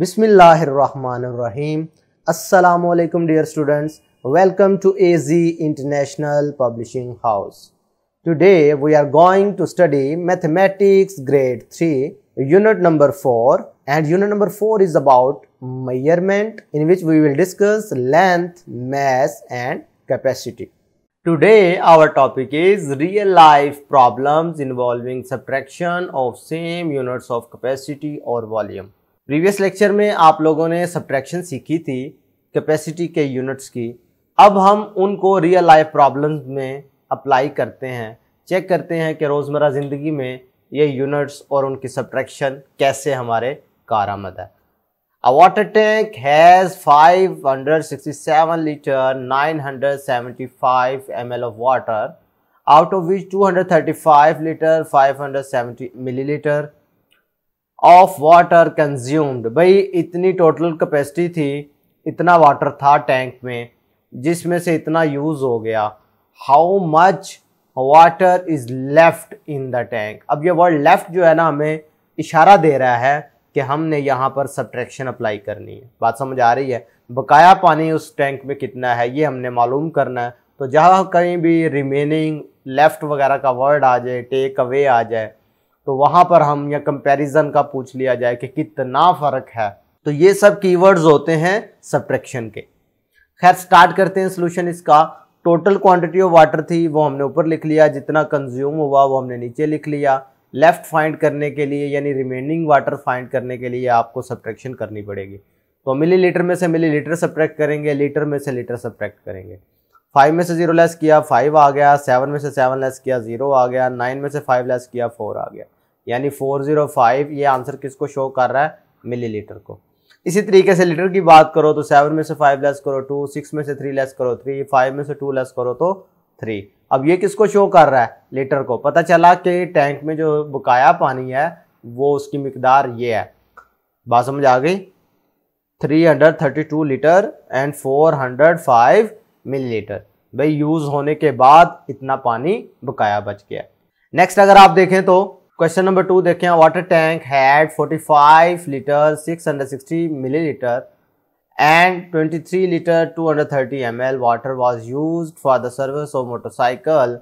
Bismillahir Rahmanir Rahim. Assalamu alaikum dear students. Welcome to AZ International Publishing House. Today we are going to study Mathematics Grade 3, Unit number 4 and unit number 4 is about measurement in which we will discuss length, mass and capacity. Today our topic is real life problems involving subtraction of same units of capacity or volume. Previous lecture में आप लोगों ने subtraction सीखी थी capacity के units की अब हम उनको रियल लाइफ प्रॉब्लम में अप्लाई करते हैं चेक करते हैं कि रोज़मर्रा ज़िंदगी में ये यूनिट्स और उनकी सब्ट्रैक्शन कैसे हमारे कार आमद है a water tank has five hundred sixty seven litre nine hundred seventy five M L of water out of which two hundred thirty five litre five hundred seventy millilitre of water consumed भाई इतनी total capacity थी इतना water था tank में जिसमें से इतना use हो गया how much water is left in the tank अब ये वर्ड लेफ्ट जो है ना हमें इशारा दे रहा है कि हमने यहाँ पर सब्ट्रैक्शन अप्लाई करनी है बात समझ आ रही है बकाया पानी उस टैंक में कितना है ये हमने मालूम करना है तो जहाँ कहीं भी रिमेनिंग लेफ़्ट वगैरह का वर्ड आ जाए टेक अवे आ जाए तो वहाँ पर हम या कंपैरिजन का पूछ लिया जाए कि कितना फ़र्क है तो ये सब कीवर्ड्स होते हैं सब्ट्रैक्शन के खैर स्टार्ट करते हैं सोल्यूशन इसका टोटल क्वांटिटी ऑफ वाटर थी वो हमने ऊपर लिख लिया जितना कंज्यूम हुआ वो हमने नीचे लिख लिया लेफ़्ट फाइंड करने के लिए यानी रिमेनिंग वाटर फाइंड करने के लिए आपको सब्ट्रैक्शन करनी पड़ेगी तो मिलीलीटर में से मिलीलीटर सब्ट्रैक्ट करेंगे लीटर में से लीटर सब्ट्रैक्ट करेंगे फाइव में से जीरो लेस किया फाइव आ गया सेवन में से सेवन लेस किया जीरो आ गया नाइन में से फाइव लेस किया फोर आ गया यानी फोर जीरो फाइव ये आंसर किसको शो कर रहा है मिलीलीटर को इसी तरीके से लीटर की बात करो तो सेवन में से फाइव लेस करो टू सिक्स में से थ्री लेस करो थ्री फाइव में से टू लेस करो तो थ्री अब ये किसको शो कर रहा है लीटर को पता चला कि टैंक में जो बकाया पानी है वो उसकी मकदार ये है बात समझ आ गई two litre and five millilitre भाई यूज होने के बाद इतना पानी बकाया बच गया नेक्स्ट अगर आप देखें तो क्वेश्चन नंबर टू देखें water tank had 45 litre 660 millilitre and 23 litre 230 ml water was used for the service of motorcycle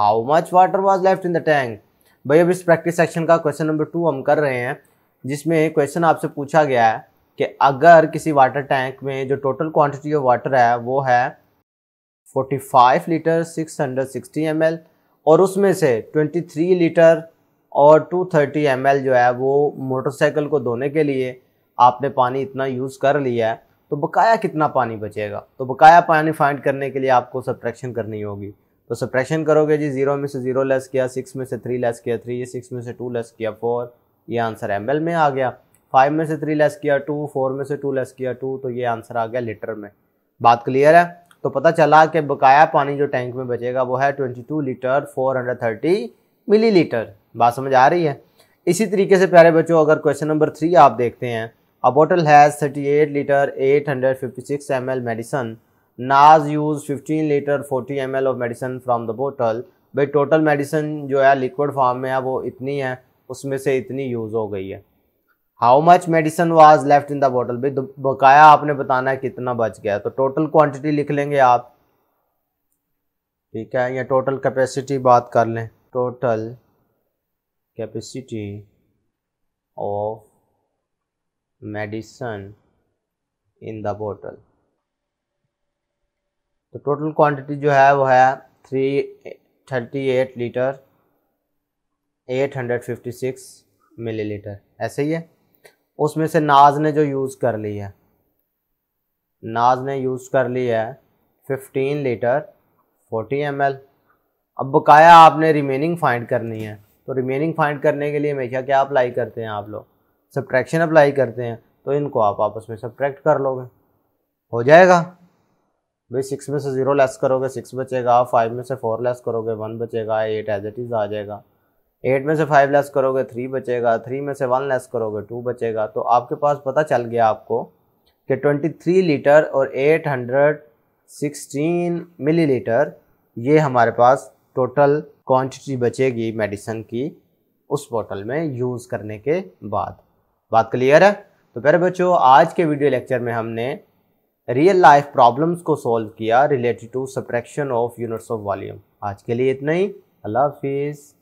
how much water was left in the tank भाई अब इस प्रैक्टिस सेक्शन का क्वेश्चन नंबर टू हम कर रहे हैं जिसमें क्वेश्चन आपसे पूछा गया है कि अगर किसी वाटर टैंक में जो टोटल क्वांटिटी ऑफ वाटर है वो है 45 लीटर 660 ml और उसमें से 23 लीटर और 230 थर्टी जो है वो मोटरसाइकिल को धोने के लिए आपने पानी इतना यूज़ कर लिया है तो बकाया कितना पानी बचेगा तो बकाया पानी फाइंड करने के लिए आपको सब्ट्रैक्शन करनी होगी तो सब्ट्रैक्शन करोगे जी जीरो में से जीरो लेस किया सिक्स में से थ्री लेस किया थ्री सिक्स में से टू लेस किया फोर ये आंसर एम में आ गया फाइव में से थ्री लेस किया टू फोर में से टू लेस किया टू तो ये आंसर आ गया लीटर में बात क्लियर है तो पता चला कि बकाया पानी जो टैंक में बचेगा वो है 22 लीटर 430 मिलीलीटर बात समझ आ रही है इसी तरीके से प्यारे बच्चों अगर क्वेश्चन नंबर थ्री आप देखते हैं a bottle has 38 litre 856 L medicine was use 15 litre 40 L of medicine from the bottle भाई टोटल मेडिसन जो है लिक्विड फॉर्म में है वो इतनी है उसमें से इतनी यूज़ हो गई है how much medicine was left in the bottle भाई बकाया आपने बताना है कितना बच गया तो टोटल क्वांटिटी लिख लेंगे आप ठीक है या टोटल कैपेसिटी बात कर लें total capacity of medicine in the bottle तो टोटल क्वांटिटी जो है वो है three thirty eight litre eight hundred fifty six millilitre ऐसे ही है उसमें से नाज ने जो यूज़ कर ली है नाज ने यूज़ कर ली है फिफ्टीन लीटर फोर्टी एम अब बकाया आपने रिमेनिंग फाइंड करनी है तो रिमेनिंग फाइंड करने के लिए हमेशा क्या अप्लाई करते हैं आप लोग सब्ट्रैक्शन अप्लाई करते हैं तो इनको आप आपस में सब्ट्रैक्ट कर लोगे हो जाएगा भाई सिक्स में से ज़ीरो लेस करोगे सिक्स बचेगा फाइव में से फोर लेस करोगे वन बचेगा एट एज इट इज़ आ जाएगा एट में से फाइव लेस करोगे थ्री बचेगा थ्री में से वन लेस करोगे टू बचेगा तो आपके पास पता चल गया आपको कि ट्वेंटी थ्री लीटर और eight hundred sixteen millilitre ये हमारे पास टोटल क्वांटिटी बचेगी मेडिसिन की उस बोतल में यूज़ करने के बाद बात क्लियर है तो प्यारे बच्चों आज के वीडियो लेक्चर में हमने रियल लाइफ प्रॉब्लम्स को सॉल्व किया related to subtraction of units of volume आज के लिए इतना ही अल्लाह हाफिज़